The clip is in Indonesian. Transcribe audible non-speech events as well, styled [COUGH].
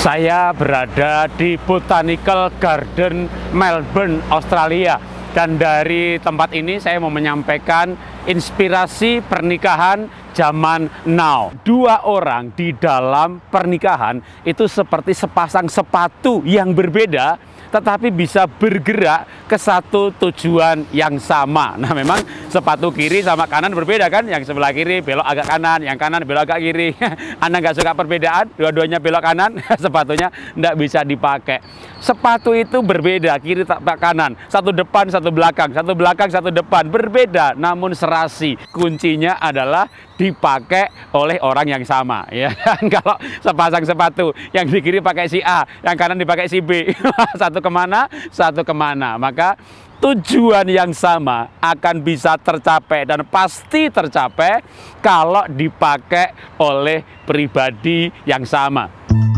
Saya berada di Botanical Garden Melbourne, Australia. Dan dari tempat ini saya mau menyampaikan inspirasi pernikahan zaman now. Dua orang di dalam pernikahan itu seperti sepasang sepatu yang berbeda tetapi bisa bergerak ke satu tujuan yang sama. [LAUGHS] Nah, memang sepatu kiri sama kanan berbeda kan? Yang sebelah kiri belok agak kanan, yang kanan belok agak kiri. [LAUGHS] Anda nggak suka perbedaan? Dua-duanya belok kanan, [LAUGHS] sepatunya nggak bisa dipakai. Sepatu itu berbeda, kiri tak kanan. Satu depan, satu belakang, satu belakang, satu depan. Berbeda, namun serasi. Kuncinya adalah dipakai oleh orang yang sama ya [LAUGHS] kalau sepasang sepatu yang di kiri pakai si A yang kanan dipakai si B [LAUGHS] satu kemana satu kemana maka tujuan yang sama akan bisa tercapai dan pasti tercapai kalau dipakai oleh pribadi yang sama.